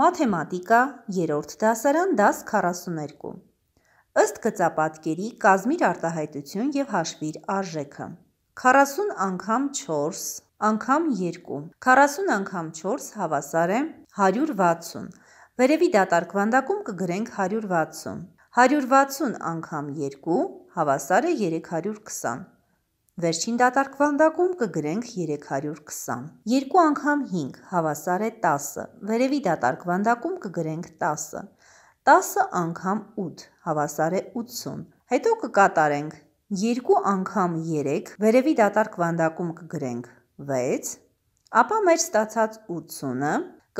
Մաթեմատիկա 3-րդ դասարան դաս 42։ Ըստ գծապատկերի կազմիր արտահայտություն եւ հաշվիր արժեքը։ 40 անգամ 4 անգամ 2։ 40 անգամ 4 հավասար է 160։ Վերևի դատարկվանդակում կգրենք 160։ 160 անգամ 2 հավասար է 320։ Վերջին դատարկվանդակում կգրենք 320։ Երկու անգամ 5 հավասար է 10։ Վերևի դատարկվանդակում կգրենք 10։ 10 անգամ 8 հավասար է 80։ Հետո կկատարենք 2 անգամ 3 վերևի դատարկվանդակում կգրենք 6, ապա մեր ստացած 80-ը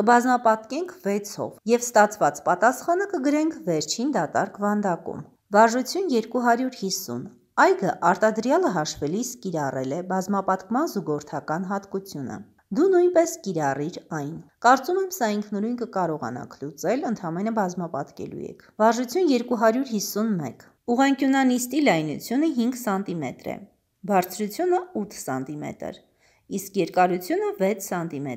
կբազմապատկենք 6-ով եւ ստացված պատասխանը կգրենք վերջին դատարկ վանդակում։ Վարժություն 250 Այգը արտադրյալը հաշվելիս կիրառել է բազմապատկման զուգորդական հատկությունը։ Դու նույնպես կիրառիր այն։ Կարծում եմ, սա ինքնուրույն կկարողանաք լուծել, ընդամենը բազմապատկելու եք։ Վարժություն 251։ Ուղանկյունանի ստիլայնությունը 5 սմ է։ Բարձրությունը 8 սմ, իսկ երկարությունը 6 սմ։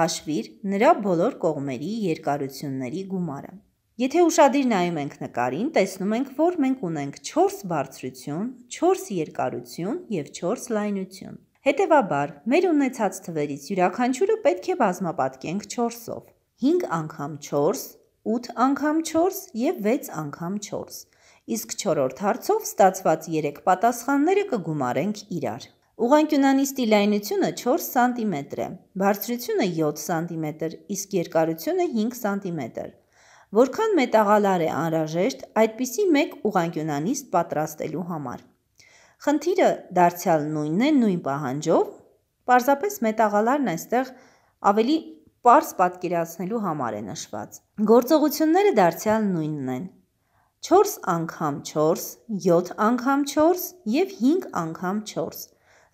Հաշվիր նրա բոլոր կողմերի երկարությունների գումարը։ Եթե ուշադիր նայում ենք նկարին, տեսնում ենք, որ մենք ունենք 4 բարձրություն, 4 երկարություն եւ 4 լայնություն։ Հետևաբար, մեր ունեցած թվերից յուրաքանչյուրը պետք է բազմապատկենք 4-ով։ 5 անգամ 4, 8 անգամ 4 եւ 6 անգամ 4։ Իսկ 4-րդ հարցով ստացված 3 պատասխանները կգումարենք իրար։ Ուղանկյունանի ստիլայնությունը 4 սանտիմետր է, բարձրությունը 7 սանտիմետր, իսկ երկարությունը 5 սանտիմետր։ Որքան մետաղալար է անհրաժեշտ այդպիսի մեկ ուղղանկյունանիստ պատրաստելու համար։ Խնդիրը դարձյալ նույնն է նույն պահանջով, պարզապես մետաղալարն այստեղ ավելի պարզ պատկերացնելու համար է նշված։ Գործողությունները դարձյալ նույնն են։ 4 անգամ 4, 7 անգամ 4 և 5 անգամ 4։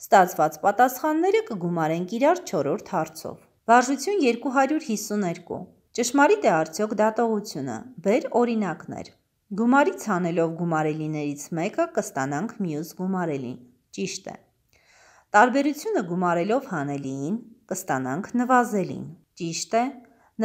Ստացված պատասխանները կգումարենք իրար չորորդ հարցով։ Վարժություն 252 Ճշմարիտ է արդյոք դատողությունը։ Բեր օրինակներ։ Գումարից հանելով գումարելիներից մեկը կստանանք մյուս գումարելին։ Ճիշտ է։ Տարբերությունը գումարելով հանելիին կստանանք նվազելին։ Ճիշտ է։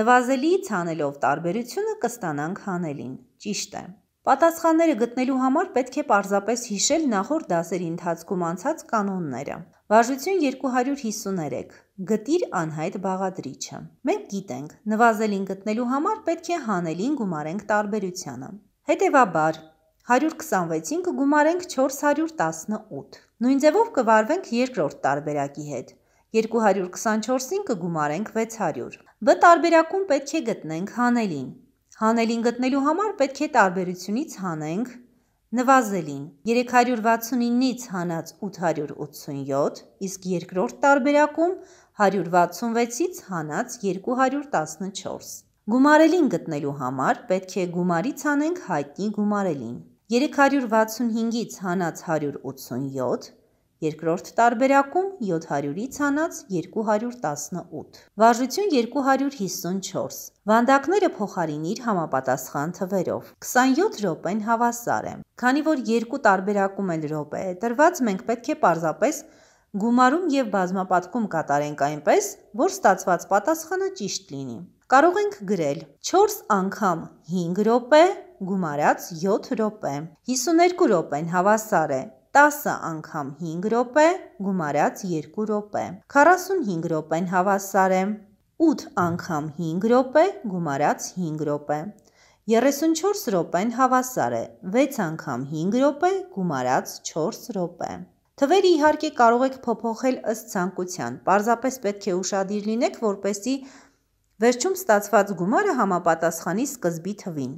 Նվազելիից հանելով տարբերությունը կստանանք հանելին։ Ճիշտ է։ Պատասխանները գտնելու համար պետք է պարզապես հիշել նախորդ դասերի ընթացքում անցած կանոնները։ Վարժություն 253. Գտիր անհայտ բաղադրիչը։ Մենք գիտենք, նվազելին գտնելու համար պետք է հանելին գումարենք տարբերությանը։ Հետևաբար 126-ին կգումարենք 418։ Նույն ձևով կվարվենք երկրորդ տարբերակի հետ։ 224-ին կգումարենք 600։ Բ տարբերակում պետք է գտնենք հանելին։ Հանելին գտնելու համար պետք է տարբերությունից հանենք 1 նվազելին 369-ից հանած 887, իսկ երկրորդ տարբերակում 166-ից հանած 214։ Գումարելին գտնելու համար պետք է գումարից հանենք հայտնի գումարելին։ 365-ից հանած 187, երկրորդ տարբերակում 700-ից հանած 218։ Վարժություն 254։ Վանդակները փոխարինիր համապատասխան թվերով։ 27 րոպեն հավասար է։ Քանի որ երկու տարբերակում էլ րոպե է տրված, մենք պետք է պարզապես գումարում եւ բազմապատկում կատարենք այնպես, որ ստացված պատասխանը ճիշտ լինի։ Կարող ենք գրել 4 անգամ 5 րոպե գումարած 7 րոպե։ 52 րոպեն հավասար է 10 անգամ 5 րոպե գումարած 2 րոպե։ 45 րոպեն հավասար է 8 անգամ 5 րոպե գումարած 5 րոպե։ 34 րոպեն հավասար է 6 անգամ 5 րոպե գումարած 4 րոպե։ Թվերը իհարկե կարող եք փոփոխել ըստ ցանկության։ Պարզապես պետք է ուշադիր լինեք, որպեսզի վերջում ստացված գումարը համապատասխանի սկզբի թվին։